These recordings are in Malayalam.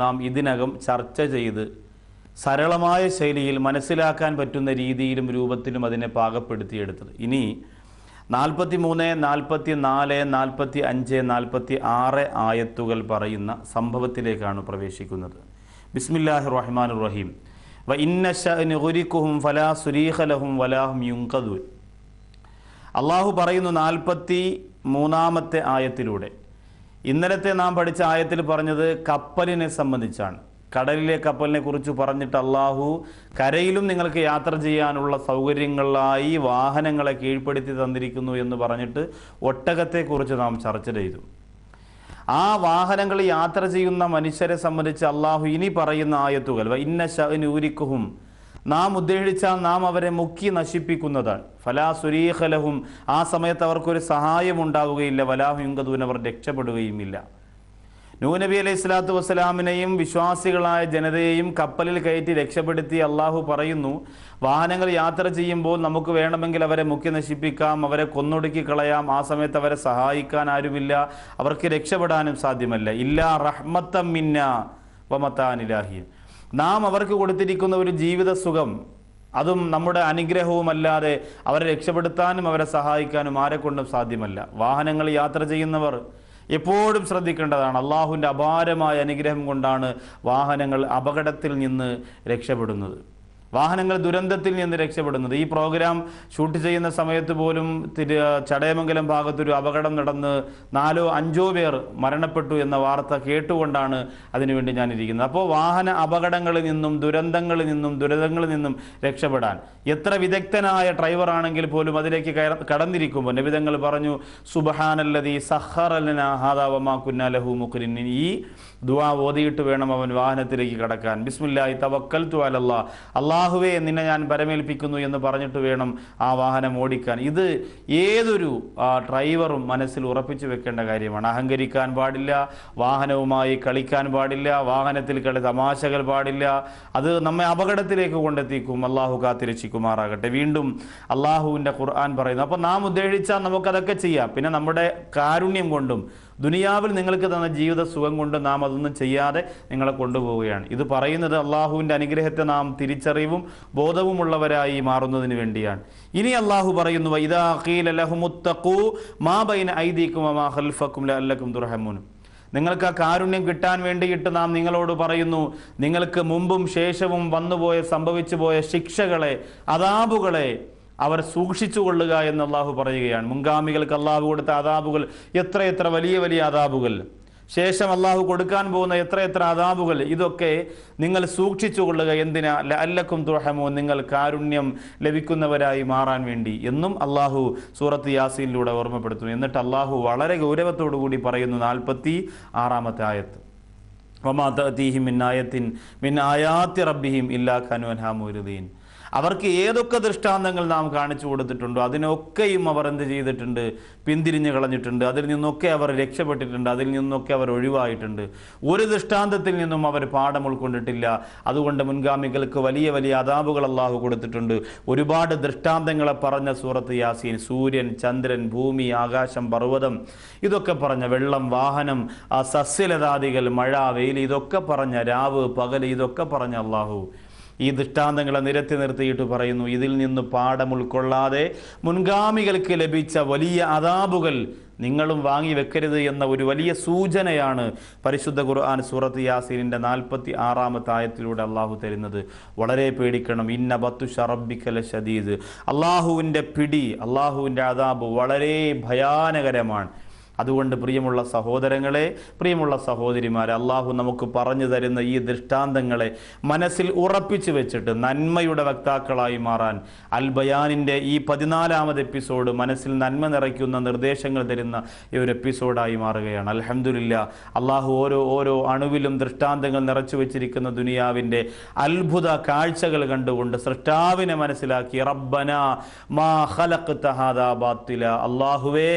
നാം ഇതിനകം ചർച്ച ചെയ്ത് സരളമായ ശൈലിയിൽ മനസ്സിലാക്കാൻ പറ്റുന്ന രീതിയിലും രൂപത്തിലും അതിനെ പാകപ്പെടുത്തിയെടുത്തത് ഇനി നാൽപ്പത്തി മൂന്ന് നാൽപ്പത്തി നാല് നാൽപ്പത്തി അഞ്ച് നാൽപ്പത്തി ആറ് ആയത്തുകൾ പറയുന്ന സംഭവത്തിലേക്കാണ് പ്രവേശിക്കുന്നത് ബിസ്മില്ലാഹി റഹ്മാൻ റഹീം വ ഇന്നുഹും ഫലാ സുരീഖലഹും വലാഹും യുങ്കദു അള്ളാഹു പറയുന്നു നാൽപ്പത്തി മൂന്നാമത്തെ ആയത്തിലൂടെ ഇന്നലത്തെ നാം പഠിച്ച ആയത്തിൽ പറഞ്ഞത് കപ്പലിനെ സംബന്ധിച്ചാണ് കടലിലെ കപ്പലിനെ കുറിച്ച് പറഞ്ഞിട്ട് അള്ളാഹു കരയിലും നിങ്ങൾക്ക് യാത്ര ചെയ്യാനുള്ള സൗകര്യങ്ങളായി വാഹനങ്ങളെ കീഴ്പ്പെടുത്തി തന്നിരിക്കുന്നു എന്ന് പറഞ്ഞിട്ട് ഒട്ടകത്തെക്കുറിച്ച് നാം ചർച്ച ചെയ്തു ആ വാഹനങ്ങൾ യാത്ര ചെയ്യുന്ന മനുഷ്യരെ സംബന്ധിച്ച് അള്ളാഹു ഇനി പറയുന്ന ആയത്തുകൾ ഇന്ന ശനൂരിക്കുഹും നാം ഉദ്ദേശിച്ചാൽ നാം അവരെ മുക്കി നശിപ്പിക്കുന്നത് ഫലാ സുരീഖലഹും ആ സമയത്ത് അവർക്കൊരു സഹായം ഉണ്ടാവുകയില്ല വലാഹു യുങ്കദൂൻ അവർ രക്ഷപ്പെടുകയുമില്ല നബി അലൈഹി സ്വലാത്തു വസ്സലാമിനെയും വിശ്വാസികളായ ജനതയെയും കപ്പലിൽ കയറ്റി രക്ഷപ്പെടുത്തി അള്ളാഹു പറയുന്നു വാഹനങ്ങൾ യാത്ര ചെയ്യുമ്പോൾ നമുക്ക് വേണമെങ്കിൽ അവരെ മുക്കി നശിപ്പിക്കാം അവരെ കൊന്നൊടുക്കി കളയാം ആ സമയത്ത് അവരെ സഹായിക്കാൻ ആരുമില്ല അവർക്ക് രക്ഷപ്പെടാനും സാധ്യമല്ല ഇല്ല റഹ്മത്തം മിന്ന വമത്താനിലാഹിയും നാം അവർക്ക് കൊടുത്തിരിക്കുന്ന ഒരു ജീവിത സുഖം അതും നമ്മുടെ അനുഗ്രഹവുമല്ലാതെ അവരെ രക്ഷപ്പെടുത്താനും അവരെ സഹായിക്കാനും ആരെക്കൊണ്ടും സാധ്യമല്ല വാഹനങ്ങൾ യാത്ര ചെയ്യുന്നവർ എപ്പോഴും ശ്രദ്ധിക്കേണ്ടതാണ് അള്ളാഹുവിൻ്റെ അപാരമായ അനുഗ്രഹം കൊണ്ടാണ് വാഹനങ്ങൾ അപകടത്തിൽ നിന്ന് രക്ഷപ്പെടുന്നത് വാഹനങ്ങൾ ദുരന്തത്തിൽ നിന്ന് രക്ഷപ്പെടുന്നത് ഈ പ്രോഗ്രാം ഷൂട്ട് ചെയ്യുന്ന സമയത്ത് പോലും തിരു ചടയമംഗലം ഭാഗത്തൊരു അപകടം നടന്ന് നാലോ അഞ്ചോ പേർ മരണപ്പെട്ടു എന്ന വാർത്ത കേട്ടുകൊണ്ടാണ് അതിനുവേണ്ടി ഞാനിരിക്കുന്നത് അപ്പോൾ വാഹന അപകടങ്ങളിൽ നിന്നും ദുരന്തങ്ങളിൽ നിന്നും ദുരന്തങ്ങളിൽ നിന്നും രക്ഷപ്പെടാൻ എത്ര വിദഗ്ധനായ ഡ്രൈവർ ആണെങ്കിൽ പോലും അതിലേക്ക് കടന്നിരിക്കുമ്പോൾ നബിതങ്ങൾ പറഞ്ഞു സുബഹാനല്ലതി സഹറലന ഹാദാവമാ കുന്നാലഹു മുഖുരിൻ ഈ ദുവാ ഓതിയിട്ട് വേണം അവൻ വാഹനത്തിലേക്ക് കടക്കാൻ ബിസ്മില്ലായി തവക്കൽ തുവാലല്ല അള്ളാഹുവേ നിന്നെ ഞാൻ പരമേൽപ്പിക്കുന്നു എന്ന് പറഞ്ഞിട്ട് വേണം ആ വാഹനം ഓടിക്കാൻ ഇത് ഏതൊരു ഡ്രൈവറും മനസ്സിൽ ഉറപ്പിച്ചു വെക്കേണ്ട കാര്യമാണ് അഹങ്കരിക്കാൻ പാടില്ല വാഹനവുമായി കളിക്കാൻ പാടില്ല വാഹനത്തിൽ കളി തമാശകൾ പാടില്ല അത് നമ്മെ അപകടത്തിലേക്ക് കൊണ്ടെത്തിക്കും അള്ളാഹു കാത്തിരക്ഷിക്കുമാറാകട്ടെ വീണ്ടും അള്ളാഹുവിൻ്റെ ഖുർആൻ പറയുന്നു അപ്പോൾ നാം ഉദ്ദേശിച്ചാൽ നമുക്കതൊക്കെ ചെയ്യാം പിന്നെ നമ്മുടെ കാരുണ്യം കൊണ്ടും ദുനിയാവിൽ നിങ്ങൾക്ക് തന്ന ജീവിത സുഖം കൊണ്ട് നാം അതൊന്നും ചെയ്യാതെ നിങ്ങളെ കൊണ്ടുപോവുകയാണ് ഇത് പറയുന്നത് അള്ളാഹുവിൻ്റെ അനുഗ്രഹത്തെ നാം തിരിച്ചറിവും ബോധവുമുള്ളവരായി മാറുന്നതിന് വേണ്ടിയാണ് ഇനി അള്ളാഹു പറയുന്നു മാ ബൈന ദുർഹമുനും നിങ്ങൾക്ക് ആ കാരുണ്യം കിട്ടാൻ വേണ്ടിയിട്ട് നാം നിങ്ങളോട് പറയുന്നു നിങ്ങൾക്ക് മുമ്പും ശേഷവും വന്നുപോയ സംഭവിച്ചു പോയ ശിക്ഷകളെ അതാബുകളെ അവർ സൂക്ഷിച്ചുകൊള്ളുക എന്ന് അള്ളാഹു പറയുകയാണ് മുൻഗാമികൾക്ക് അള്ളാഹു കൊടുത്ത അതാബുകൾ എത്രയെത്ര വലിയ വലിയ അതാബുകൾ ശേഷം അള്ളാഹു കൊടുക്കാൻ പോകുന്ന എത്രയെത്ര അതാബുകൾ ഇതൊക്കെ നിങ്ങൾ സൂക്ഷിച്ചുകൊള്ളുക എന്തിനാ അല്ലക്കും തുറഹമോ നിങ്ങൾ കാരുണ്യം ലഭിക്കുന്നവരായി മാറാൻ വേണ്ടി എന്നും അള്ളാഹു സൂറത്ത് യാസീനിലൂടെ ഓർമ്മപ്പെടുത്തുന്നു എന്നിട്ട് അള്ളാഹു വളരെ ഗൗരവത്തോടു കൂടി പറയുന്നു നാൽപ്പത്തി ആറാമത്തെ ആയത്ത് വമാ തഅതീഹിം മിൻ മിൻ ആയാത്തി റബ്ബിഹിം ഇല്ലാ കനുഅൻഹാ മുരുദീൻ അവർക്ക് ഏതൊക്കെ ദൃഷ്ടാന്തങ്ങൾ നാം കാണിച്ചു കൊടുത്തിട്ടുണ്ടോ അതിനൊക്കെയും അവർ എന്ത് ചെയ്തിട്ടുണ്ട് പിന്തിരിഞ്ഞു കളഞ്ഞിട്ടുണ്ട് അതിൽ നിന്നൊക്കെ അവർ രക്ഷപ്പെട്ടിട്ടുണ്ട് അതിൽ നിന്നൊക്കെ അവർ ഒഴിവായിട്ടുണ്ട് ഒരു ദൃഷ്ടാന്തത്തിൽ നിന്നും അവർ പാഠം ഉൾക്കൊണ്ടിട്ടില്ല അതുകൊണ്ട് മുൻഗാമികൾക്ക് വലിയ വലിയ അതാപുകൾ അള്ളാഹു കൊടുത്തിട്ടുണ്ട് ഒരുപാട് ദൃഷ്ടാന്തങ്ങളെ പറഞ്ഞ സൂറത്ത് യാസീൻ സൂര്യൻ ചന്ദ്രൻ ഭൂമി ആകാശം പർവ്വതം ഇതൊക്കെ പറഞ്ഞ വെള്ളം വാഹനം സസ്യലതാദികൾ മഴ വെയിൽ ഇതൊക്കെ പറഞ്ഞ രാവ് പകൽ ഇതൊക്കെ പറഞ്ഞ അള്ളാഹു ഈ ദൃഷ്ടാന്തങ്ങളെ നിരത്തി നിർത്തിയിട്ട് പറയുന്നു ഇതിൽ നിന്ന് പാഠം ഉൾക്കൊള്ളാതെ മുൻഗാമികൾക്ക് ലഭിച്ച വലിയ അതാബുകൾ നിങ്ങളും വാങ്ങി വെക്കരുത് എന്ന ഒരു വലിയ സൂചനയാണ് പരിശുദ്ധ ഖുർആൻ സൂറത്ത് യാസീനിൻ്റെ നാൽപ്പത്തി ആറാമത്തെ ആയത്തിലൂടെ അള്ളാഹു തരുന്നത് വളരെ പേടിക്കണം ഇന്ന ബത്തു ഷറബിക്കല ഷദീദ് അള്ളാഹുവിൻ്റെ പിടി അള്ളാഹുവിൻ്റെ അതാബ് വളരെ ഭയാനകരമാണ് അതുകൊണ്ട് പ്രിയമുള്ള സഹോദരങ്ങളെ പ്രിയമുള്ള സഹോദരിമാരെ അള്ളാഹു നമുക്ക് പറഞ്ഞു തരുന്ന ഈ ദൃഷ്ടാന്തങ്ങളെ മനസ്സിൽ ഉറപ്പിച്ചു വെച്ചിട്ട് നന്മയുടെ വക്താക്കളായി മാറാൻ അൽബയാനിൻ്റെ ഈ പതിനാലാമത് എപ്പിസോഡ് മനസ്സിൽ നന്മ നിറയ്ക്കുന്ന നിർദ്ദേശങ്ങൾ തരുന്ന ഈ ഒരു എപ്പിസോഡായി മാറുകയാണ് അലഹമുല്ല അള്ളാഹു ഓരോ ഓരോ അണുവിലും ദൃഷ്ടാന്തങ്ങൾ നിറച്ചു വെച്ചിരിക്കുന്ന ദുനിയാവിൻ്റെ അത്ഭുത കാഴ്ചകൾ കണ്ടുകൊണ്ട് സൃഷ്ടാവിനെ മനസ്സിലാക്കി റബ്ബന മാ ഹലക് തഹാദാ അള്ളാഹുവേ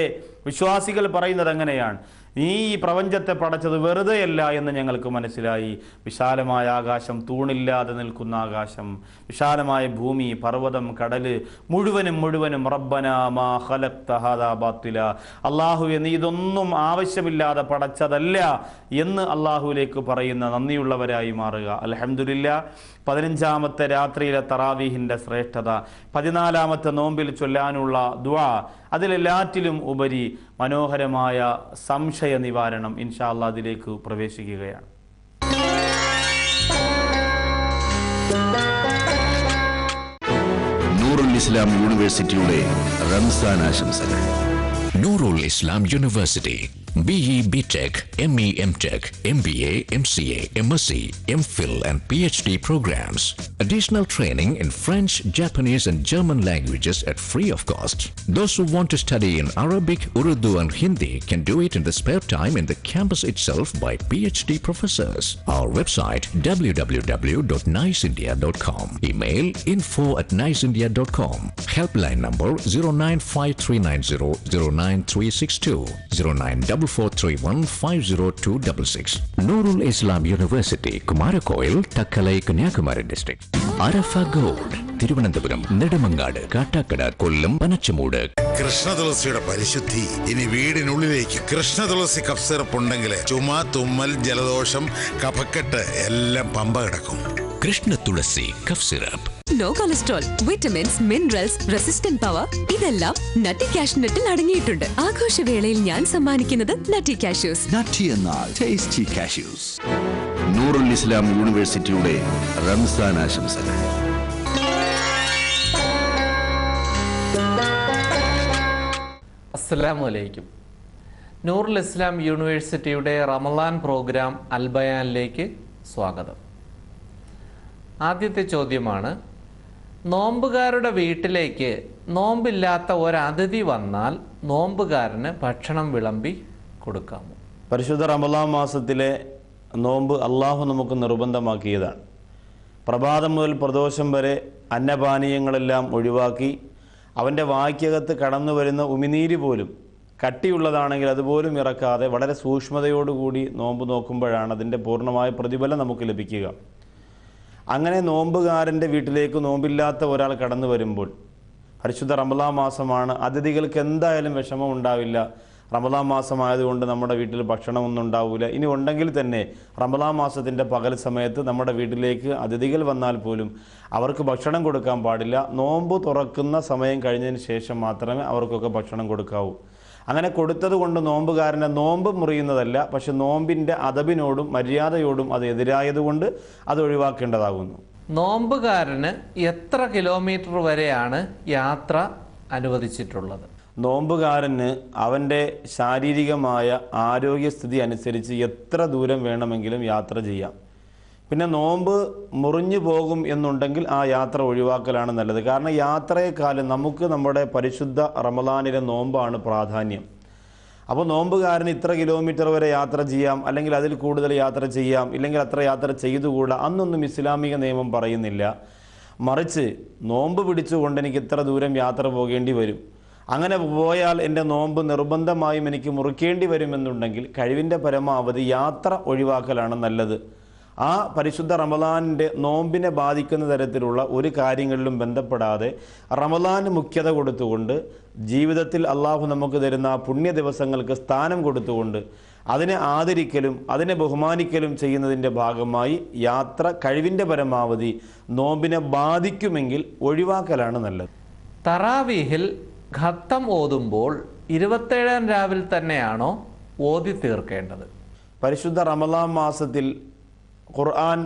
വിശ്വാസികൾ പറയുന്നത് എങ്ങനെയാണ് നീ ഈ പ്രപഞ്ചത്തെ പടച്ചത് വെറുതെയല്ല എന്ന് ഞങ്ങൾക്ക് മനസ്സിലായി വിശാലമായ ആകാശം തൂണില്ലാതെ നിൽക്കുന്ന ആകാശം വിശാലമായ ഭൂമി പർവ്വതം കടല് മുഴുവനും മുഴുവനും റബ്ബനാമാഹലക്തഹാദാബാത്തില അള്ളാഹുവെ നീ ഇതൊന്നും ആവശ്യമില്ലാതെ പടച്ചതല്ല എന്ന് അള്ളാഹുവിലേക്ക് പറയുന്ന നന്ദിയുള്ളവരായി മാറുക അലഹമുല്ല പതിനഞ്ചാമത്തെ രാത്രിയിലെ തറാവീഹിന്റെ ശ്രേഷ്ഠത പതിനാലാമത്തെ നോമ്പിൽ ചൊല്ലാനുള്ള ദ്വാ അതിലെല്ലാറ്റിലും ഉപരി മനോഹരമായ സംശയ നിവാരണം ഇൻഷാല്ല അതിലേക്ക് പ്രവേശിക്കുകയാണ് നൂറുൽ ഇസ്ലാം യൂണിവേഴ്സിറ്റിയുടെ റംസാൻ ആശംസകൾ Noorul Islam university BE BTech, ME MTech, MBA, MCA, MSc, MPhil and PhD programs. Additional training in French, Japanese and German languages at free of cost. Those who want to study in Arabic, Urdu and Hindi can do it in the spare time in the campus itself by PhD professors. Our website www.niceindia.com. Email info at niceindia.com. Helpline number 095390 09362 double four three one five zero two double six Noorul Islam university Kumarakoil Thuckalay Kanyakumari district Arafa gold Thiruvananthapuram Nedumangad Kattakada Kollam Panachamoodu കൃഷ്ണ തുളസിയുടെ പരിശുദ്ധി ഇനി വീടിനുള്ളിലേക്ക് കൃഷ്ണ തുളസി കപ്സിറപ്പ് ഉണ്ടെങ്കിൽ ചുമ തുമ്മൽ ജലദോഷം കഫക്കെട്ട് എല്ലാം പമ്പ കിടക്കും Krishna Tulasi cough syrup low cholesterol vitamins minerals resistant power ഇതെല്ലാം നട്ടി കാഷ്നട്ടിൽ അടങ്ങിയിട്ടുണ്ട് ആഘോഷവേളയിൽ ഞാൻ സമ്മാനിക്കുന്നത് നട്ടി കാഷ്യൂസ് നട്ടി എന്നാൽ ടേസ്റ്റി കാഷ്യൂസ് നൂറുൽ ഇസ്ലാം യൂണിവേഴ്സിറ്റിയുടെ റംസാൻ ആശംസകൾ അസ്സലാമു അലൈക്കും നൂറുൽ ഇസ്ലാം യൂണിവേഴ്സിറ്റിയുടെ റമലാൻ പ്രോഗ്രാം അൽബയാനിലേക്ക് സ്വാഗതം ആദ്യത്തെ ചോദ്യമാണ് നോമ്പുകാരുടെ വീട്ടിലേക്ക് നോമ്പില്ലാത്ത ഒരതിഥി വന്നാൽ നോമ്പുകാരന് ഭക്ഷണം വിളമ്പി കൊടുക്കാമോ പരിശുദ്ധ റമലാം മാസത്തിലെ നോമ്പ് അള്ളാഹു നമുക്ക് നിർബന്ധമാക്കിയതാണ് പ്രഭാതം മുതൽ പ്രദോഷം വരെ അന്നപാനീയങ്ങളെല്ലാം ഒഴിവാക്കി അവൻ്റെ വായ്ക്കകത്ത് കടന്നു വരുന്ന ഉമിനീര് പോലും കട്ടിയുള്ളതാണെങ്കിൽ അതുപോലും ഇറക്കാതെ വളരെ സൂക്ഷ്മതയോടുകൂടി നോമ്പ് നോക്കുമ്പോഴാണ് അതിൻ്റെ പൂർണ്ണമായ പ്രതിഫലം നമുക്ക് ലഭിക്കുക അങ്ങനെ നോമ്പുകാരൻ്റെ വീട്ടിലേക്ക് നോമ്പില്ലാത്ത ഒരാൾ കടന്നു വരുമ്പോൾ പരിശുദ്ധ റമലാ മാസമാണ് അതിഥികൾക്ക് എന്തായാലും വിഷമം ഉണ്ടാവില്ല റമലാ മാസമായതുകൊണ്ട് നമ്മുടെ വീട്ടിൽ ഭക്ഷണമൊന്നും ഉണ്ടാവില്ല ഇനി ഉണ്ടെങ്കിൽ തന്നെ റമലാ മാസത്തിൻ്റെ പകൽ സമയത്ത് നമ്മുടെ വീട്ടിലേക്ക് അതിഥികൾ വന്നാൽ പോലും അവർക്ക് ഭക്ഷണം കൊടുക്കാൻ പാടില്ല നോമ്പ് തുറക്കുന്ന സമയം കഴിഞ്ഞതിന് ശേഷം മാത്രമേ അവർക്കൊക്കെ ഭക്ഷണം കൊടുക്കാവൂ അങ്ങനെ കൊടുത്തത് കൊണ്ട് നോമ്പുകാരനെ നോമ്പ് മുറിയുന്നതല്ല പക്ഷെ നോമ്പിൻ്റെ അതബിനോടും മര്യാദയോടും അത് എതിരായതുകൊണ്ട് അത് ഒഴിവാക്കേണ്ടതാകുന്നു നോമ്പുകാരന് എത്ര കിലോമീറ്റർ വരെയാണ് യാത്ര അനുവദിച്ചിട്ടുള്ളത് നോമ്പുകാരന് അവൻ്റെ ശാരീരികമായ ആരോഗ്യസ്ഥിതി അനുസരിച്ച് എത്ര ദൂരം വേണമെങ്കിലും യാത്ര ചെയ്യാം പിന്നെ നോമ്പ് മുറിഞ്ഞു പോകും എന്നുണ്ടെങ്കിൽ ആ യാത്ര ഒഴിവാക്കലാണ് നല്ലത് കാരണം യാത്രയെക്കാലം നമുക്ക് നമ്മുടെ പരിശുദ്ധ റമദാനിലെ നോമ്പാണ് പ്രാധാന്യം അപ്പോൾ നോമ്പുകാരന് ഇത്ര കിലോമീറ്റർ വരെ യാത്ര ചെയ്യാം അല്ലെങ്കിൽ അതിൽ കൂടുതൽ യാത്ര ചെയ്യാം ഇല്ലെങ്കിൽ അത്ര യാത്ര ചെയ്തുകൂടാ അന്നൊന്നും ഇസ്ലാമിക നിയമം പറയുന്നില്ല മറിച്ച് നോമ്പ് പിടിച്ചുകൊണ്ട് എനിക്ക് ഇത്ര ദൂരം യാത്ര പോകേണ്ടി വരും അങ്ങനെ പോയാൽ എൻ്റെ നോമ്പ് നിർബന്ധമായും എനിക്ക് മുറിക്കേണ്ടി വരുമെന്നുണ്ടെങ്കിൽ കഴിവിൻ്റെ പരമാവധി യാത്ര ഒഴിവാക്കലാണ് നല്ലത് ആ പരിശുദ്ധ റമദാനിൻ്റെ നോമ്പിനെ ബാധിക്കുന്ന തരത്തിലുള്ള ഒരു കാര്യങ്ങളിലും ബന്ധപ്പെടാതെ റമദാന് മുഖ്യത കൊടുത്തുകൊണ്ട് ജീവിതത്തിൽ അള്ളാഹു നമുക്ക് തരുന്ന പുണ്യ ദിവസങ്ങൾക്ക് സ്ഥാനം കൊടുത്തുകൊണ്ട് അതിനെ ആദരിക്കലും അതിനെ ബഹുമാനിക്കലും ചെയ്യുന്നതിൻ്റെ ഭാഗമായി യാത്ര കഴിവിൻ്റെ പരമാവധി നോമ്പിനെ ബാധിക്കുമെങ്കിൽ ഒഴിവാക്കലാണ് നല്ലത് തറാവീഹിൽ ഖത്തം ഓതുമ്പോൾ ഇരുപത്തേഴാം രാവിൽ തന്നെയാണോ ഓതി തീർക്കേണ്ടത് പരിശുദ്ധ റമദാൻ മാസത്തിൽ ഖുർആൻ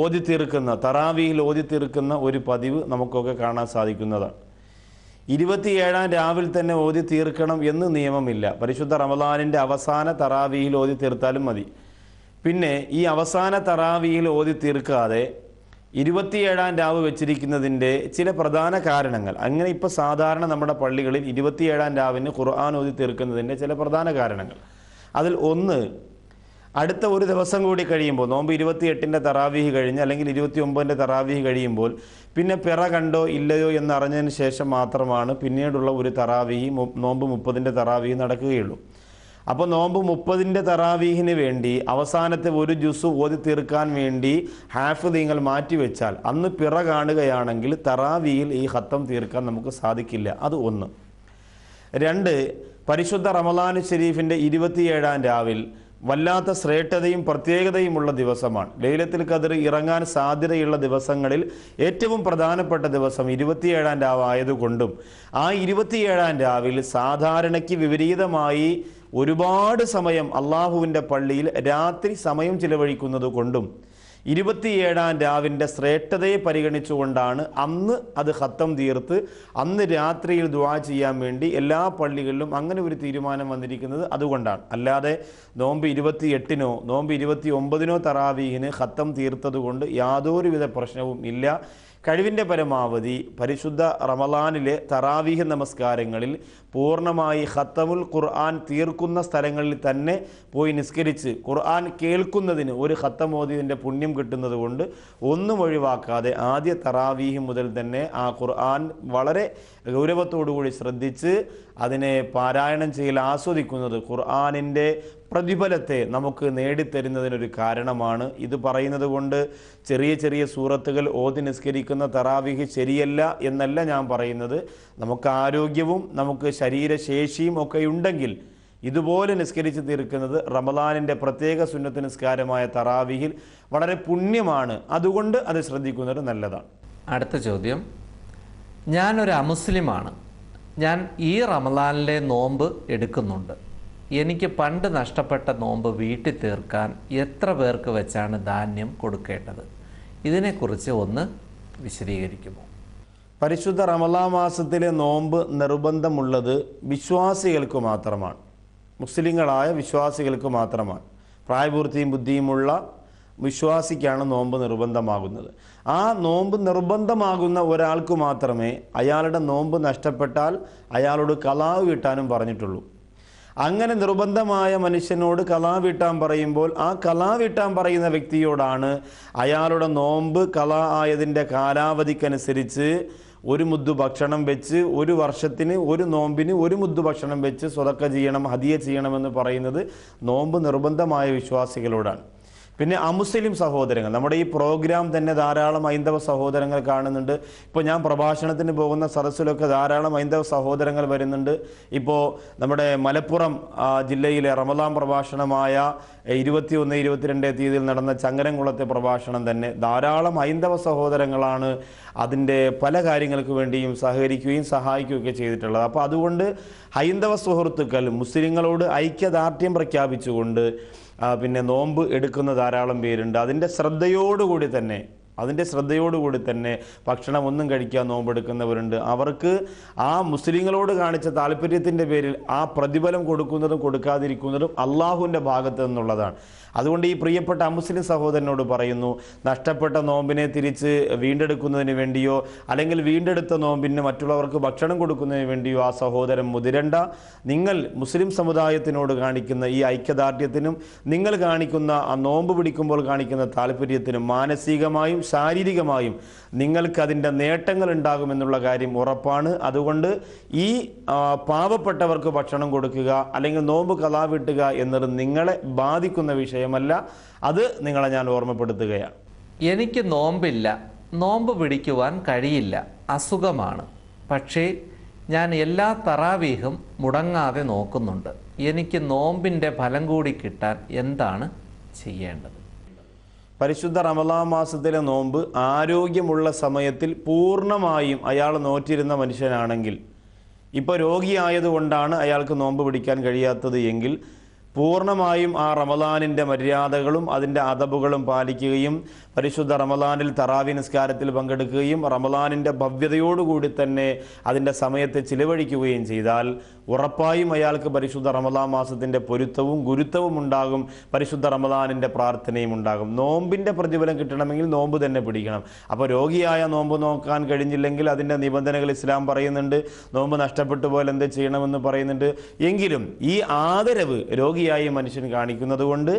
ഓതി തീർക്കുന്ന തറാവിയിൽ ഓതി തീർക്കുന്ന ഒരു പതിവ് നമുക്കൊക്കെ കാണാൻ സാധിക്കുന്നതാണ് ഇരുപത്തിയേഴാം രാവിൽ തന്നെ ഓതി തീർക്കണം എന്ന് നിയമമില്ല പരിശുദ്ധ റമദാനിൻ്റെ അവസാന തറാവിയിൽ ഓതി തീർത്താലും മതി പിന്നെ ഈ അവസാന തറാവിയിൽ ഓതി തീർക്കാതെ ഇരുപത്തിയേഴാം രാവ് വെച്ചിരിക്കുന്നതിൻ്റെ ചില പ്രധാന കാരണങ്ങൾ അങ്ങനെ ഇപ്പോൾ സാധാരണ നമ്മുടെ പള്ളികളിൽ ഇരുപത്തിയേഴാം രാവിന് ഖുർആൻ ഓതി തീർക്കുന്നതിൻ്റെ ചില പ്രധാന കാരണങ്ങൾ അതിൽ ഒന്ന് അടുത്ത ഒരു ദിവസം കൂടി കഴിയുമ്പോൾ നോമ്പ് ഇരുപത്തിയെട്ടിൻ്റെ തറാവീഹ് കഴിഞ്ഞ് അല്ലെങ്കിൽ ഇരുപത്തി ഒമ്പതിൻ്റെ തറാവീഹ് കഴിയുമ്പോൾ പിന്നെ പിറ കണ്ടോ ഇല്ലയോ എന്ന് അറിഞ്ഞതിന് ശേഷം മാത്രമാണ് പിന്നീടുള്ള ഒരു തറാവീഹ് നോമ്പ് മുപ്പതിൻ്റെ തറാവീഹ് നടക്കുകയുള്ളൂ അപ്പോൾ നോമ്പ് മുപ്പതിൻ്റെ തറാവീഹിന് വേണ്ടി അവസാനത്തെ ഒരു ജുസ് ഓതി തീർക്കാൻ വേണ്ടി ഹാഫ് നിങ്ങൾ മാറ്റിവെച്ചാൽ അന്ന് പിറ കാണുകയാണെങ്കിൽ തറാവിയിൽ ഈ ഹത്തം തീർക്കാൻ നമുക്ക് സാധിക്കില്ല അത് ഒന്ന് രണ്ട് പരിശുദ്ധ റമലാൻ ഷെരീഫിൻ്റെ ഇരുപത്തിയേഴാം രാവിൽ വല്ലാത്ത ശ്രേഷ്ഠതയും പ്രത്യേകതയുമുള്ള ദിവസമാണ് ലൈലത്തിൽ കതിർ ഇറങ്ങാൻ സാധ്യതയുള്ള ദിവസങ്ങളിൽ ഏറ്റവും പ്രധാനപ്പെട്ട ദിവസം ഇരുപത്തിയേഴാം ആയതുകൊണ്ടും ആ ഇരുപത്തിയേഴാം രാവിൽ സാധാരണയ്ക്ക് വിപരീതമായി ഒരുപാട് സമയം അള്ളാഹുവിൻ്റെ പള്ളിയിൽ രാത്രി സമയം ചിലവഴിക്കുന്നത് കൊണ്ടും ഇരുപത്തിയേഴാം രാവിൻ്റെ ശ്രേഷ്ഠതയെ പരിഗണിച്ചുകൊണ്ടാണ് അന്ന് അത് ഹത്തം തീർത്ത് അന്ന് രാത്രിയിൽ ദുവാ ചെയ്യാൻ വേണ്ടി എല്ലാ പള്ളികളിലും അങ്ങനെ ഒരു തീരുമാനം വന്നിരിക്കുന്നത് അതുകൊണ്ടാണ് അല്ലാതെ നോമ്പ് ഇരുപത്തി എട്ടിനോ നോമ്പ് ഇരുപത്തി ഒമ്പതിനോ തറാവീഹിന് ഹത്തം തീർത്തതുകൊണ്ട് യാതൊരുവിധ പ്രശ്നവും ഇല്ല കഴിവിൻ്റെ പരമാവധി പരിശുദ്ധ റമലാനിലെ തറാവീഹ് നമസ്കാരങ്ങളിൽ പൂർണ്ണമായി ഖത്തമുൽ ഖുർആൻ തീർക്കുന്ന സ്ഥലങ്ങളിൽ തന്നെ പോയി നിസ്കരിച്ച് ഖുർആൻ കേൾക്കുന്നതിന് ഒരു ഖത്തം ഓതിയതിൻ്റെ പുണ്യം കിട്ടുന്നത് കൊണ്ട് ഒന്നും ഒഴിവാക്കാതെ ആദ്യ തറാവീഹ് മുതൽ തന്നെ ആ ഖുർആൻ വളരെ ഗൗരവത്തോടുകൂടി ശ്രദ്ധിച്ച് അതിനെ പാരായണം ചെയ്യൽ ആസ്വദിക്കുന്നത് ഖുർആാനിൻ്റെ പ്രതിഫലത്തെ നമുക്ക് നേടിത്തരുന്നതിനൊരു കാരണമാണ് ഇത് പറയുന്നത് കൊണ്ട് ചെറിയ ചെറിയ സൂറത്തുകൾ ഓതി നിസ്കരിക്കുന്ന തറാവിഹ് ശരിയല്ല എന്നല്ല ഞാൻ പറയുന്നത് നമുക്ക് ആരോഗ്യവും നമുക്ക് ശരീരശേഷിയും ഒക്കെ ഉണ്ടെങ്കിൽ ഇതുപോലെ നിസ്കരിച്ച് തീർക്കുന്നത് റമദാനിൻ്റെ പ്രത്യേക സുന്നത്ത് നിസ്കാരമായ തറാവിഹിൽ വളരെ പുണ്യമാണ് അതുകൊണ്ട് അത് ശ്രദ്ധിക്കുന്നത് നല്ലതാണ് അടുത്ത ചോദ്യം ഞാനൊരു അമുസ്ലിമാണ് ഞാൻ ഈ റമദാനിലെ നോമ്പ് എടുക്കുന്നുണ്ട് എനിക്ക് പണ്ട് നഷ്ടപ്പെട്ട നോമ്പ് വീട്ടിൽ തീർക്കാൻ എത്ര പേർക്ക് വെച്ചാണ് ധാന്യം കൊടുക്കേണ്ടത് ഇതിനെക്കുറിച്ച് ഒന്ന് വിശദീകരിക്കുമോ പരിശുദ്ധ റമലാ മാസത്തിലെ നോമ്പ് നിർബന്ധമുള്ളത് വിശ്വാസികൾക്ക് മാത്രമാണ് മുസ്ലിങ്ങളായ വിശ്വാസികൾക്ക് മാത്രമാണ് പ്രായപൂർത്തിയും ബുദ്ധിയുമുള്ള വിശ്വാസിക്കാണ് നോമ്പ് നിർബന്ധമാകുന്നത് ആ നോമ്പ് നിർബന്ധമാകുന്ന ഒരാൾക്ക് മാത്രമേ അയാളുടെ നോമ്പ് നഷ്ടപ്പെട്ടാൽ അയാളോട് കലാവ് കിട്ടാനും പറഞ്ഞിട്ടുള്ളൂ അങ്ങനെ നിർബന്ധമായ മനുഷ്യനോട് കലാ വീട്ടാൻ പറയുമ്പോൾ ആ കലാ വീട്ടാൻ പറയുന്ന വ്യക്തിയോടാണ് അയാളുടെ നോമ്പ് കലാ ആയതിൻ്റെ കാലാവധിക്കനുസരിച്ച് ഒരു മുദ്ദു ഭക്ഷണം വെച്ച് ഒരു വർഷത്തിന് ഒരു നോമ്പിന് ഒരു മുദ്ദു ഭക്ഷണം വെച്ച് സ്വതക്ക ചെയ്യണം ഹതിയ ചെയ്യണമെന്ന് പറയുന്നത് നോമ്പ് നിർബന്ധമായ വിശ്വാസികളോടാണ് പിന്നെ അമുസ്ലിം സഹോദരങ്ങൾ നമ്മുടെ ഈ പ്രോഗ്രാം തന്നെ ധാരാളം ഹൈന്ദവ സഹോദരങ്ങൾ കാണുന്നുണ്ട് ഇപ്പോൾ ഞാൻ പ്രഭാഷണത്തിന് പോകുന്ന സദസ്സിലൊക്കെ ധാരാളം ഹൈന്ദവ സഹോദരങ്ങൾ വരുന്നുണ്ട് ഇപ്പോൾ നമ്മുടെ മലപ്പുറം ജില്ലയിലെ റമദാം പ്രഭാഷണമായ ഇരുപത്തി ഒന്ന് ഇരുപത്തിരണ്ടേ തീയതിയിൽ നടന്ന ചങ്ങരംകുളത്തെ പ്രഭാഷണം തന്നെ ധാരാളം ഹൈന്ദവ സഹോദരങ്ങളാണ് അതിൻ്റെ പല കാര്യങ്ങൾക്ക് വേണ്ടിയും സഹകരിക്കുകയും സഹായിക്കുകയൊക്കെ ചെയ്തിട്ടുള്ളത് അപ്പോൾ അതുകൊണ്ട് ഹൈന്ദവ സുഹൃത്തുക്കൾ മുസ്ലിങ്ങളോട് ഐക്യദാർഢ്യം പ്രഖ്യാപിച്ചുകൊണ്ട് പിന്നെ നോമ്പ് എടുക്കുന്ന ധാരാളം പേരുണ്ട് അതിൻ്റെ ശ്രദ്ധയോടുകൂടി തന്നെ അതിൻ്റെ ശ്രദ്ധയോടുകൂടി തന്നെ ഭക്ഷണം ഒന്നും കഴിക്കാൻ നോമ്പെടുക്കുന്നവരുണ്ട് അവർക്ക് ആ മുസ്ലിങ്ങളോട് കാണിച്ച താല്പര്യത്തിൻ്റെ പേരിൽ ആ പ്രതിഫലം കൊടുക്കുന്നതും കൊടുക്കാതിരിക്കുന്നതും അള്ളാഹുവിൻ്റെ ഭാഗത്ത് നിന്നുള്ളതാണ് അതുകൊണ്ട് ഈ പ്രിയപ്പെട്ട അമുസ്ലിം സഹോദരനോട് പറയുന്നു നഷ്ടപ്പെട്ട നോമ്പിനെ തിരിച്ച് വീണ്ടെടുക്കുന്നതിന് വേണ്ടിയോ അല്ലെങ്കിൽ വീണ്ടെടുത്ത നോമ്പിന് മറ്റുള്ളവർക്ക് ഭക്ഷണം കൊടുക്കുന്നതിന് വേണ്ടിയോ ആ സഹോദരൻ മുതിരണ്ട നിങ്ങൾ മുസ്ലിം സമുദായത്തിനോട് കാണിക്കുന്ന ഈ ഐക്യദാർഢ്യത്തിനും നിങ്ങൾ കാണിക്കുന്ന ആ നോമ്പ് പിടിക്കുമ്പോൾ കാണിക്കുന്ന താല്പര്യത്തിനും മാനസികമായും ശാരീരികമായും നിങ്ങൾക്ക് അതിൻ്റെ നേട്ടങ്ങൾ ഉണ്ടാകുമെന്നുള്ള കാര്യം ഉറപ്പാണ് അതുകൊണ്ട് ഈ പാവപ്പെട്ടവർക്ക് ഭക്ഷണം കൊടുക്കുക അല്ലെങ്കിൽ നോമ്പ് കലാ എന്നത് നിങ്ങളെ ബാധിക്കുന്ന വിഷയം വിഷയമല്ല അത് നിങ്ങളെ ഞാൻ ഓർമ്മപ്പെടുത്തുകയാണ് എനിക്ക് നോമ്പില്ല നോമ്പ് പിടിക്കുവാൻ കഴിയില്ല അസുഖമാണ് പക്ഷേ ഞാൻ എല്ലാ തറാവീഹും മുടങ്ങാതെ നോക്കുന്നുണ്ട് എനിക്ക് നോമ്പിൻ്റെ ഫലം കൂടി കിട്ടാൻ എന്താണ് ചെയ്യേണ്ടത് പരിശുദ്ധ റമലാ മാസത്തിലെ നോമ്പ് ആരോഗ്യമുള്ള സമയത്തിൽ പൂർണ്ണമായും അയാൾ നോറ്റിരുന്ന മനുഷ്യനാണെങ്കിൽ ഇപ്പോൾ രോഗിയായതുകൊണ്ടാണ് അയാൾക്ക് നോമ്പ് പിടിക്കാൻ കഴിയാത്തത് എങ്കിൽ പൂർണ്ണമായും ആ റമദാനിൻ്റെ മര്യാദകളും അതിൻ്റെ അതബുകളും പാലിക്കുകയും പരിശുദ്ധ റമദാനിൽ തറാവി നിസ്കാരത്തിൽ പങ്കെടുക്കുകയും റമദാനിൻ്റെ ഭവ്യതയോടുകൂടി തന്നെ അതിൻ്റെ സമയത്തെ ചിലവഴിക്കുകയും ചെയ്താൽ ഉറപ്പായും അയാൾക്ക് പരിശുദ്ധ റമദാ മാസത്തിൻ്റെ പൊരുത്തവും ഗുരുത്തവും ഉണ്ടാകും പരിശുദ്ധ റമദാനിൻ്റെ പ്രാർത്ഥനയും ഉണ്ടാകും നോമ്പിൻ്റെ പ്രതിഫലം കിട്ടണമെങ്കിൽ നോമ്പ് തന്നെ പിടിക്കണം അപ്പോൾ രോഗിയായ നോമ്പ് നോക്കാൻ കഴിഞ്ഞില്ലെങ്കിൽ അതിൻ്റെ നിബന്ധനകൾ ഇസ്ലാം പറയുന്നുണ്ട് നോമ്പ് നഷ്ടപ്പെട്ടു പോലെ എന്ത് ചെയ്യണമെന്ന് പറയുന്നുണ്ട് എങ്കിലും ഈ ആദരവ് രോഗിയായി മനുഷ്യൻ കാണിക്കുന്നത് കൊണ്ട്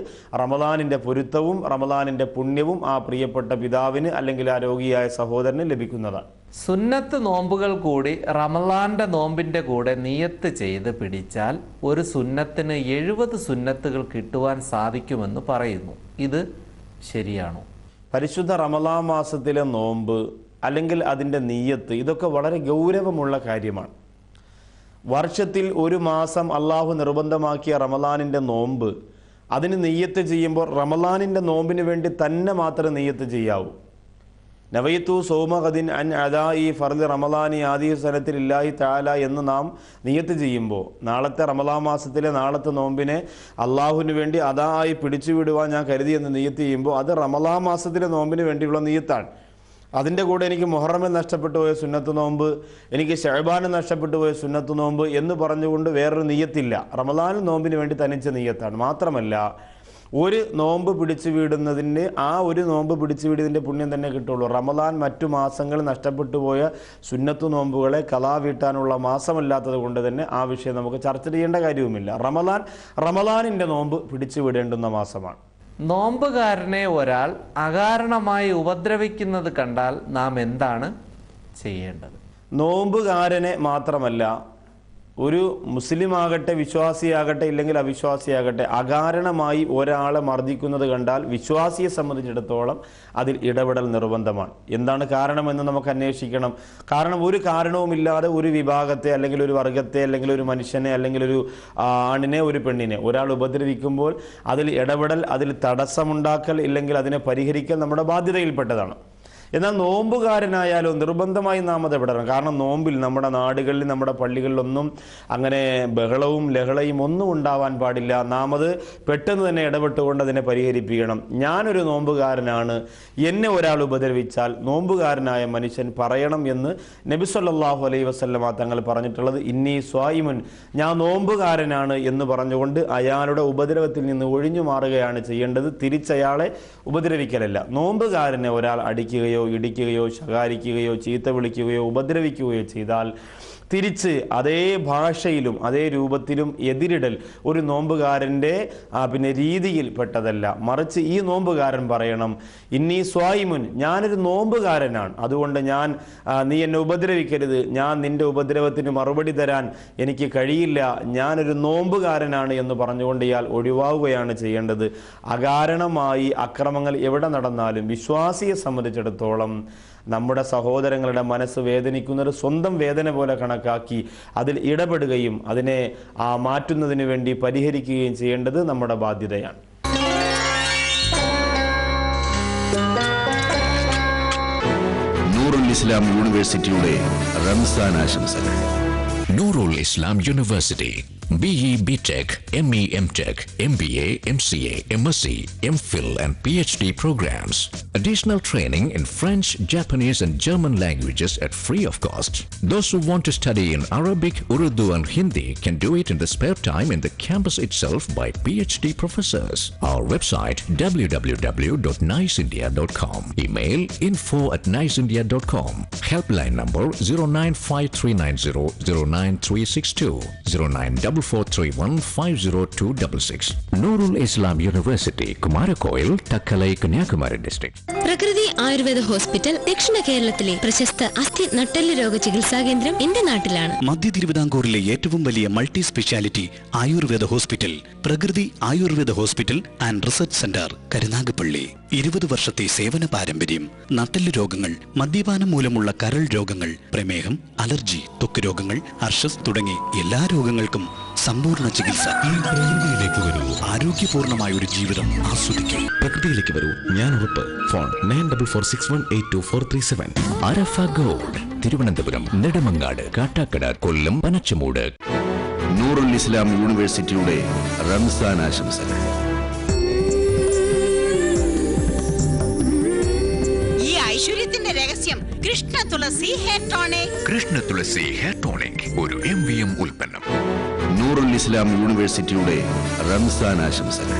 റമദാനിൻ്റെ പൊരുത്തവും റമദാനിൻ്റെ പുണ്യവും ആ പ്രിയപ്പെട്ട പിതാവിന് അല്ലെങ്കിൽ ആ രോഗിയായ സഹോദരന് ലഭിക്കുന്നതാണ് സുന്നത്ത് നോമ്പുകൾ കൂടി റമലാന്റെ നോമ്പിന്റെ കൂടെ നിയത്ത് ചെയ്ത് പിടിച്ചാൽ ഒരു സുന്നത്തിന് എഴുപത് സുന്നത്തുകൾ കിട്ടുവാൻ സാധിക്കുമെന്ന് പറയുന്നു ഇത് ശരിയാണോ പരിശുദ്ധ റമലാ മാസത്തിലെ നോമ്പ് അല്ലെങ്കിൽ അതിൻ്റെ നീയത്ത് ഇതൊക്കെ വളരെ ഗൗരവമുള്ള കാര്യമാണ് വർഷത്തിൽ ഒരു മാസം അള്ളാഹു നിർബന്ധമാക്കിയ റമലാനിൻ്റെ നോമ്പ് അതിന് നെയ്യത്ത് ചെയ്യുമ്പോൾ റമലാനിൻ്റെ നോമ്പിന് വേണ്ടി തന്നെ മാത്രമേ നെയ്യത്ത് ചെയ്യാവൂ നവയത്തു സോമഹദിൻ അൻ അദായി ഫർദ് റമലാനി ആദി സനത്തിൽ ഇല്ലാഹി താല എന്ന് നാം നിയത്ത് ചെയ്യുമ്പോൾ നാളത്തെ റമലാ മാസത്തിലെ നാളത്തെ നോമ്പിനെ അള്ളാഹുവിന് വേണ്ടി അതായി പിടിച്ചുവിടുവാൻ ഞാൻ കരുതി എന്ന് നിയത്ത് ചെയ്യുമ്പോൾ അത് റമലാ മാസത്തിലെ നോമ്പിന് വേണ്ടിയുള്ള നിയത്താണ് അതിൻ്റെ കൂടെ എനിക്ക് മുഹറമിൽ നഷ്ടപ്പെട്ടു പോയ സുന്നത്ത് നോമ്പ് എനിക്ക് ഷഹബാന് നഷ്ടപ്പെട്ടു പോയ സുന്നത്ത് നോമ്പ് എന്ന് പറഞ്ഞുകൊണ്ട് വേറൊരു നീയത്തില്ല റമലാൻ നോമ്പിന് വേണ്ടി തനിച്ച നീയത്താണ് മാത്രമല്ല ഒരു നോമ്പ് പിടിച്ചു വീടുന്നതിന് ആ ഒരു നോമ്പ് പിടിച്ചു വീടിയതിൻ്റെ പുണ്യം തന്നെ കിട്ടുള്ളൂ റമദാൻ മറ്റു മാസങ്ങൾ നഷ്ടപ്പെട്ടു പോയ സുന്നത്തു നോമ്പുകളെ കലാ വീട്ടാനുള്ള മാസമല്ലാത്തത് കൊണ്ട് തന്നെ ആ വിഷയം നമുക്ക് ചർച്ച ചെയ്യേണ്ട കാര്യവുമില്ല റമദാൻ റമദാനിൻ്റെ നോമ്പ് പിടിച്ചു വിടേണ്ടുന്ന മാസമാണ് നോമ്പുകാരനെ ഒരാൾ അകാരണമായി ഉപദ്രവിക്കുന്നത് കണ്ടാൽ നാം എന്താണ് ചെയ്യേണ്ടത് നോമ്പുകാരനെ മാത്രമല്ല ഒരു മുസ്ലിം ആകട്ടെ വിശ്വാസിയാകട്ടെ ഇല്ലെങ്കിൽ അവിശ്വാസിയാകട്ടെ അകാരണമായി ഒരാളെ മർദ്ദിക്കുന്നത് കണ്ടാൽ വിശ്വാസിയെ സംബന്ധിച്ചിടത്തോളം അതിൽ ഇടപെടൽ നിർബന്ധമാണ് എന്താണ് കാരണമെന്ന് നമുക്ക് അന്വേഷിക്കണം കാരണം ഒരു കാരണവുമില്ലാതെ ഒരു വിഭാഗത്തെ അല്ലെങ്കിൽ ഒരു വർഗത്തെ അല്ലെങ്കിൽ ഒരു മനുഷ്യനെ അല്ലെങ്കിൽ ഒരു ആണിനെ ഒരു പെണ്ണിനെ ഒരാൾ ഉപദ്രവിക്കുമ്പോൾ അതിൽ ഇടപെടൽ അതിൽ തടസ്സമുണ്ടാക്കൽ ഇല്ലെങ്കിൽ അതിനെ പരിഹരിക്കൽ നമ്മുടെ ബാധ്യതയിൽപ്പെട്ടതാണ് എന്നാൽ നോമ്പുകാരനായാലോ നിർബന്ധമായി നാം അത് ഇടപെടണം കാരണം നോമ്പിൽ നമ്മുടെ നാടുകളിൽ നമ്മുടെ പള്ളികളിലൊന്നും അങ്ങനെ ബഹളവും ലഹളയും ഒന്നും ഉണ്ടാവാൻ പാടില്ല നാം അത് പെട്ടെന്ന് തന്നെ ഇടപെട്ടുകൊണ്ട് അതിനെ പരിഹരിപ്പിക്കണം ഞാനൊരു നോമ്പുകാരനാണ് എന്നെ ഒരാൾ ഉപദ്രവിച്ചാൽ നോമ്പുകാരനായ മനുഷ്യൻ പറയണം എന്ന് നബിസ്വല്ലാഹു അലൈ വസ്ലമ തങ്ങൾ പറഞ്ഞിട്ടുള്ളത് ഇന്നി സ്വായിമുൻ ഞാൻ നോമ്പുകാരനാണ് എന്ന് പറഞ്ഞുകൊണ്ട് അയാളുടെ ഉപദ്രവത്തിൽ നിന്ന് ഒഴിഞ്ഞു മാറുകയാണ് ചെയ്യേണ്ടത് തിരിച്ചയാളെ ഉപദ്രവിക്കലല്ല നോമ്പുകാരനെ ഒരാൾ അടിക്കുകയോ തല്ലുകയോ ഇടിക്കുകയോ ശകാരിക്കുകയോ ചീത്ത വിളിക്കുകയോ ഉപദ്രവിക്കുകയോ ചെയ്താൽ തിരിച്ച് അതേ ഭാഷയിലും അതേ രൂപത്തിലും എതിരിടൽ ഒരു നോമ്പുകാരൻ്റെ പിന്നെ രീതിയിൽ പെട്ടതല്ല മറിച്ച് ഈ നോമ്പുകാരൻ പറയണം ഇന്നീ സ്വായിമുൻ ഞാനൊരു നോമ്പുകാരനാണ് അതുകൊണ്ട് ഞാൻ നീ എന്നെ ഉപദ്രവിക്കരുത് ഞാൻ നിന്റെ ഉപദ്രവത്തിന് മറുപടി തരാൻ എനിക്ക് കഴിയില്ല ഞാനൊരു നോമ്പുകാരനാണ് എന്ന് പറഞ്ഞുകൊണ്ട് ഇയാൾ ഒഴിവാകുകയാണ് ചെയ്യേണ്ടത് അകാരണമായി അക്രമങ്ങൾ എവിടെ നടന്നാലും വിശ്വാസിയെ സംബന്ധിച്ചിടത്തോളം നമ്മുടെ സഹോദരങ്ങളുടെ മനസ്സ് ഒരു സ്വന്തം വേദന പോലെ കണക്കാക്കി അതിൽ ഇടപെടുകയും അതിനെ ആ മാറ്റുന്നതിന് വേണ്ടി പരിഹരിക്കുകയും ചെയ്യേണ്ടത് നമ്മുടെ ബാധ്യതയാണ് നൂറുൽ ഇസ്ലാം യൂണിവേഴ്സിറ്റിയുടെ റംസാൻ ആശംസകൾ Nurul Islam University. BE BTech, ME MTech, MBA, MCA, MSc, MPhil and PhD programs. Additional training in French, Japanese and German languages at free of cost. Those who want to study in Arabic, Urdu and Hindi can do it in the spare time in the campus itself by PhD professors. Our website www.niceindia.com. Email info at niceindia.com. Helpline number 095390 09443650266 Noorul Islam university Kumarakoil Thuckalay Kanyakumari district Prakriti Ayurveda hospital ദക്ഷിണ കേരളത്തിലെ പ്രശസ്ത അസ്ഥി നട്ടെല്ല് രോഗ ചികിത്സാ കേന്ദ്രം എന്റെ നാട്ടിലാണ് മധ്യ തിരുവിതാംകൂറിലെ ഏറ്റവും വലിയ multi speciality Ayurveda hospital Prakriti Ayurveda hospital and research centre Karunagappally ഇരുപത് വർഷത്തെ സേവന പാരമ്പര്യം നട്ടെല്ല് രോഗങ്ങൾ മദ്യപാനം മൂലമുള്ള കരൾ രോഗങ്ങൾ പ്രമേഹം അലർജി തൊക്ക് രോഗങ്ങൾ അർഷസ് തുടങ്ങി എല്ലാ രോഗങ്ങൾക്കും സമ്പൂർണ്ണ ചികിത്സ പ്രകൃതിയിലേക്ക് വരൂ ആരോഗ്യപൂർണമായ ഒരു ജീവിതം ആസ്വദിക്കും പ്രകൃതിയിലേക്ക് വരൂ ഞാൻ ഉറപ്പ് phone nine double four six one eight two four three seven അരഫ ഗോൾഡ് തിരുവനന്തപുരം നെടുമങ്ങാട് കാട്ടാക്കട കൊല്ലം പനച്ചമൂട് നൂറുൽ ഇസ്ലാം യൂണിവേഴ്സിറ്റിയുടെ റംസാൻ ആശംസകൾ Krishna Tulasi hair tonic Krishna Tulasi hair tonic ഒരു എം വി എം ഉൽപ്പന്നം നൂറുൽ ഇസ്ലാം യൂണിവേഴ്സിറ്റിയുടെ റംസാൻ ആശംസകൾ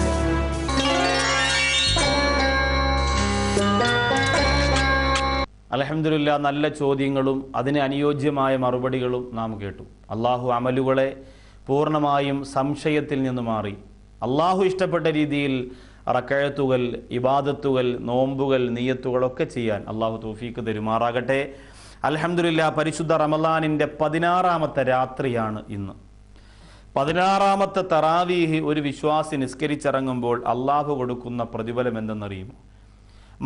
അലഹമില്ല നല്ല ചോദ്യങ്ങളും അതിന് അനുയോജ്യമായ മറുപടികളും നാം കേട്ടു അള്ളാഹു അമലുകളെ പൂർണ്ണമായും സംശയത്തിൽ നിന്ന് മാറി അള്ളാഹു ഇഷ്ടപ്പെട്ട രീതിയിൽ റക്കഴത്തുകൾ ഇബാദത്തുകൾ നോമ്പുകൾ നീയത്തുകളൊക്കെ ചെയ്യാൻ അള്ളാഹു തൗഫീക്ക് തെരുമാറാകട്ടെ അലഹമില്ല പരിശുദ്ധ റമലാനിൻ്റെ പതിനാറാമത്തെ രാത്രിയാണ് ഇന്ന് പതിനാറാമത്തെ തറാവീഹ് ഒരു വിശ്വാസി നിസ്കരിച്ചിറങ്ങുമ്പോൾ അള്ളാഹു കൊടുക്കുന്ന പ്രതിഫലം എന്തെന്നറിയുമോ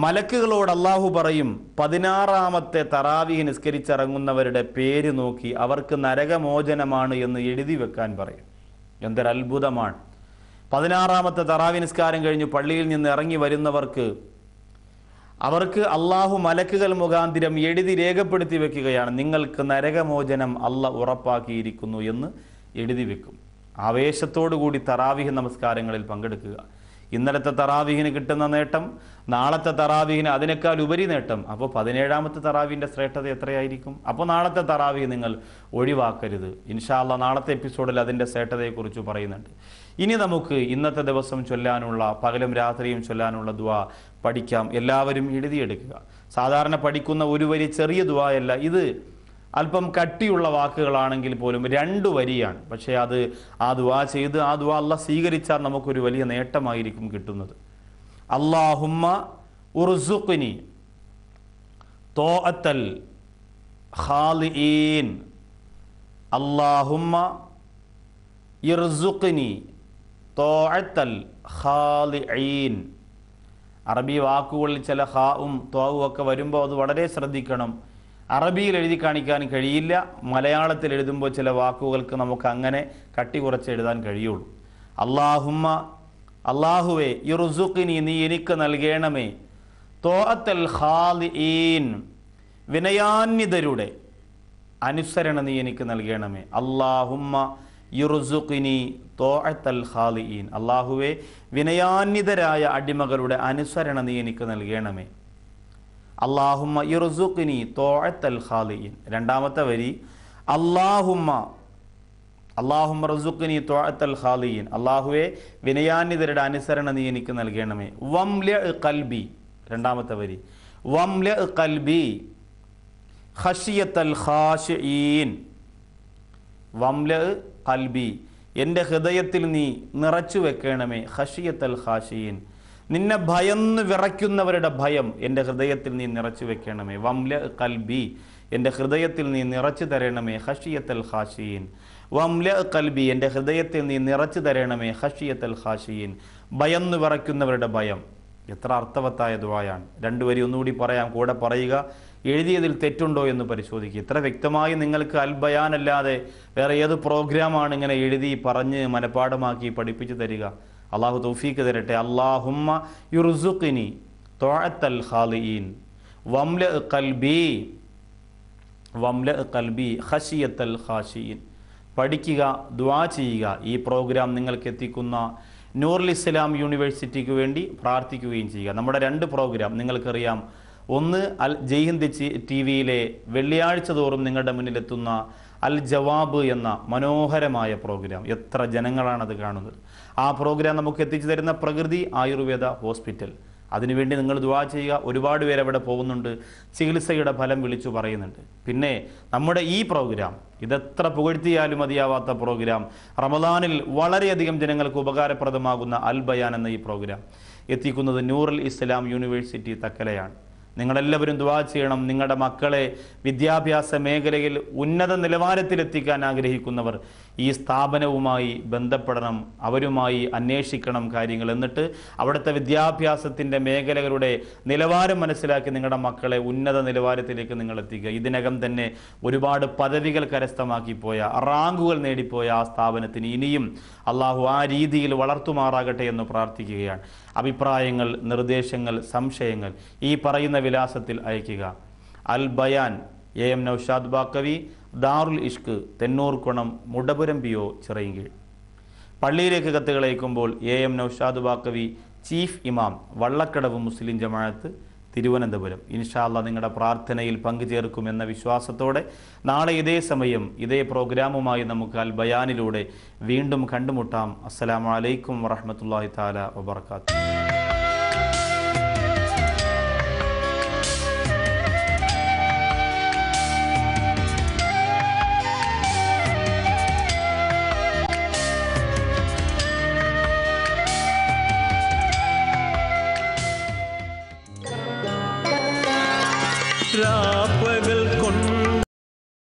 മലക്കുകളോട് അള്ളാഹു പറയും പതിനാറാമത്തെ തറാവീഹ് നിസ്കരിച്ചിറങ്ങുന്നവരുടെ പേര് നോക്കി അവർക്ക് നരകമോചനമാണ് എന്ന് എഴുതി വെക്കാൻ പറയും എന്തൊരത്ഭുതമാണ് പതിനാറാമത്തെ തറാവി നിസ്കാരം കഴിഞ്ഞു പള്ളിയിൽ നിന്ന് ഇറങ്ങി വരുന്നവർക്ക് അവർക്ക് അള്ളാഹു മലക്കുകൾ മുഖാന്തിരം എഴുതി രേഖപ്പെടുത്തി വെക്കുകയാണ് നിങ്ങൾക്ക് നരകമോചനം അല്ല ഉറപ്പാക്കിയിരിക്കുന്നു എന്ന് എഴുതി വെക്കും ആവേശത്തോടുകൂടി തറാവിഹ് നമസ്കാരങ്ങളിൽ പങ്കെടുക്കുക ഇന്നലത്തെ തറാവിഹിന് കിട്ടുന്ന നേട്ടം നാളത്തെ തറാവിഹിന് അതിനേക്കാൾ ഉപരി നേട്ടം അപ്പോൾ പതിനേഴാമത്തെ തറാവിൻ്റെ ശ്രേഷ്ഠത എത്രയായിരിക്കും അപ്പോൾ നാളത്തെ തറാവിഹ് നിങ്ങൾ ഒഴിവാക്കരുത് ഇൻഷാല്ല നാളത്തെ എപ്പിസോഡിൽ അതിൻ്റെ ശ്രേഷ്ഠതയെക്കുറിച്ച് പറയുന്നുണ്ട് ഇനി നമുക്ക് ഇന്നത്തെ ദിവസം ചൊല്ലാനുള്ള പകലും രാത്രിയും ചൊല്ലാനുള്ള ദ്വാ പഠിക്കാം എല്ലാവരും എഴുതിയെടുക്കുക സാധാരണ പഠിക്കുന്ന ഒരു വരി ചെറിയ ദുവായല്ല ഇത് അല്പം കട്ടിയുള്ള വാക്കുകളാണെങ്കിൽ പോലും രണ്ടു വരിയാണ് പക്ഷേ അത് ആ ദുവാ ചെയ്ത് ആ ദുവാ അല്ല സ്വീകരിച്ചാൽ നമുക്കൊരു വലിയ നേട്ടമായിരിക്കും കിട്ടുന്നത് അള്ളാഹുമ്മ ഉർസുഖിനി തോഅത്തൽ ഖാലിഈൻ അള്ളാഹുമ്മ ഇർസുഖിനി അറബി വാക്കുകളിൽ ചില ഹാവും തോവും ഒക്കെ വരുമ്പോൾ അത് വളരെ ശ്രദ്ധിക്കണം അറബിയിൽ എഴുതി കാണിക്കാൻ കഴിയില്ല മലയാളത്തിൽ എഴുതുമ്പോൾ ചില വാക്കുകൾക്ക് നമുക്ക് അങ്ങനെ കട്ടി കുറച്ച് എഴുതാൻ കഴിയുള്ളൂ അള്ളാഹുമ്മ അള്ളാഹുവേ ഇറുസുഖിനി നീ എനിക്ക് നൽകണമേ തോഅത്തൽ ഹാലിൻ വിനയാന്യതരുടെ അനുസരണ നീ എനിക്ക് നൽകണമേ അള്ളാഹുമ്മ യുറുസുഖിനി തോഴത്തൽ ഖാലിയീൻ അള്ളാഹുവെ വിനയാന്വിതരായ അടിമകളുടെ അനുസരണ നീ എനിക്ക് നൽകണമേ അള്ളാഹുമ്മ യുറുസുഖിനി തോഴത്തൽ ഖാലിയിൻ രണ്ടാമത്തെ വരി അള്ളാഹുമ്മ അള്ളാഹും റസുഖിനി തോഴത്തൽ ഖാലിയീൻ അള്ളാഹുവെ വിനയാന്വിതരുടെ അനുസരണ നീ എനിക്ക് നൽകണമേ വംല കൽബി രണ്ടാമത്തെ വരി വംല കൽബി ഖഷിയത്തൽ ഖാഷിയീൻ വംല കൽബി എൻ്റെ ഹൃദയത്തിൽ നീ നിറച്ചു വെക്കണമേ ഹഷിയത്തൽ ഹാഷിയൻ നിന്നെ ഭയന്ന് വിറയ്ക്കുന്നവരുടെ ഭയം എൻ്റെ ഹൃദയത്തിൽ നീ നിറച്ചു വെക്കണമേ വംല കൽബി എൻ്റെ ഹൃദയത്തിൽ നീ നിറച്ചു തരണമേ ഹഷിയത്തൽ ഹാഷിയൻ വംല കൽബി എൻ്റെ ഹൃദയത്തിൽ നീ നിറച്ചു തരണമേ ഹഷിയത്തൽ ഹാഷിയൻ ഭയന്ന് വിറയ്ക്കുന്നവരുടെ ഭയം എത്ര അർത്ഥവത്തായ ദ്വായാണ് രണ്ടുപേരി ഒന്നുകൂടി പറയാം കൂടെ പറയുക എഴുതിയതിൽ തെറ്റുണ്ടോ എന്ന് പരിശോധിക്കുക ഇത്ര വ്യക്തമായി നിങ്ങൾക്ക് അൽബയാൻ അല്ലാതെ വേറെ ഏത് പ്രോഗ്രാമാണ് ഇങ്ങനെ എഴുതി പറഞ്ഞ് മനഃപ്പാടമാക്കി പഠിപ്പിച്ചു തരിക അള്ളാഹു തൗഫീക്ക് തരട്ടെ അള്ളാഹുമ്മ യുർസുഖിനി തോഴത്തൽ ഖാലിയീൻ വംല കൽബി വംല കൽബി ഹഷിയത്തൽ ഖാഷിയീൻ പഠിക്കുക ദ്വാ ചെയ്യുക ഈ പ്രോഗ്രാം നിങ്ങൾക്ക് എത്തിക്കുന്ന നൂറുൽ ഇസ്ലാം യൂണിവേഴ്സിറ്റിക്ക് വേണ്ടി പ്രാർത്ഥിക്കുകയും ചെയ്യുക നമ്മുടെ രണ്ട് പ്രോഗ്രാം നിങ്ങൾക്കറിയാം ഒന്ന് അൽ ജയ്ഹിന്ദ് ടി വിയിലെ വെള്ളിയാഴ്ച തോറും നിങ്ങളുടെ മുന്നിലെത്തുന്ന അൽ ജവാബ് എന്ന മനോഹരമായ പ്രോഗ്രാം എത്ര ജനങ്ങളാണത് കാണുന്നത് ആ പ്രോഗ്രാം നമുക്ക് എത്തിച്ചു തരുന്ന പ്രകൃതി ആയുർവേദ ഹോസ്പിറ്റൽ അതിനുവേണ്ടി നിങ്ങൾ ദുവാ ചെയ്യുക ഒരുപാട് പേര് അവിടെ പോകുന്നുണ്ട് ചികിത്സയുടെ ഫലം വിളിച്ചു പറയുന്നുണ്ട് പിന്നെ നമ്മുടെ ഈ പ്രോഗ്രാം ഇതെത്ര പുകഴ്ത്തിയാലും മതിയാവാത്ത പ്രോഗ്രാം റമദാനിൽ വളരെയധികം ജനങ്ങൾക്ക് ഉപകാരപ്രദമാകുന്ന അൽ ബയാൻ എന്ന ഈ പ്രോഗ്രാം എത്തിക്കുന്നത് നൂറൽ ഇസ്ലാം യൂണിവേഴ്സിറ്റി തക്കലയാണ് നിങ്ങളെല്ലാവരും ദുവാ ചെയ്യണം നിങ്ങളുടെ മക്കളെ വിദ്യാഭ്യാസ മേഖലയിൽ ഉന്നത നിലവാരത്തിലെത്തിക്കാൻ ആഗ്രഹിക്കുന്നവർ ഈ സ്ഥാപനവുമായി ബന്ധപ്പെടണം അവരുമായി അന്വേഷിക്കണം കാര്യങ്ങൾ എന്നിട്ട് അവിടുത്തെ വിദ്യാഭ്യാസത്തിൻ്റെ മേഖലകളുടെ നിലവാരം മനസ്സിലാക്കി നിങ്ങളുടെ മക്കളെ ഉന്നത നിലവാരത്തിലേക്ക് നിങ്ങൾ എത്തിക്കുക ഇതിനകം തന്നെ ഒരുപാട് പദവികൾ കരസ്ഥമാക്കിപ്പോയ റാങ്കുകൾ നേടിപ്പോയ ആ സ്ഥാപനത്തിന് ഇനിയും അള്ളാഹു ആ രീതിയിൽ വളർത്തുമാറാകട്ടെ എന്ന് പ്രാർത്ഥിക്കുകയാണ് അഭിപ്രായങ്ങൾ നിർദ്ദേശങ്ങൾ സംശയങ്ങൾ ഈ പറയുന്ന വിലാസത്തിൽ അയക്കുക Al Bayan A M Naushad Baqavi Darul Ishq Thennoorkonam Mudapuram P O Chirayinkeezhu പള്ളിയിലേക്ക് കത്തുകൾ അയക്കുമ്പോൾ A M Naushad Baqavi chief ഇമാം വള്ളക്കടവ് മുസ്ലിം ജമാഅത്ത് തിരുവനന്തപുരം ഇൻഷാല്ല നിങ്ങളുടെ പ്രാർത്ഥനയിൽ പങ്കുചേർക്കുമെന്ന വിശ്വാസത്തോടെ നാളെ ഇതേ സമയം ഇതേ പ്രോഗ്രാമുമായി നമുക്ക് അൽ ബയാനിലൂടെ വീണ്ടും കണ്ടുമുട്ടാം അസ്സലാമലൈക്കും വറഹമത്തല്ലാഹി താല വാത്തു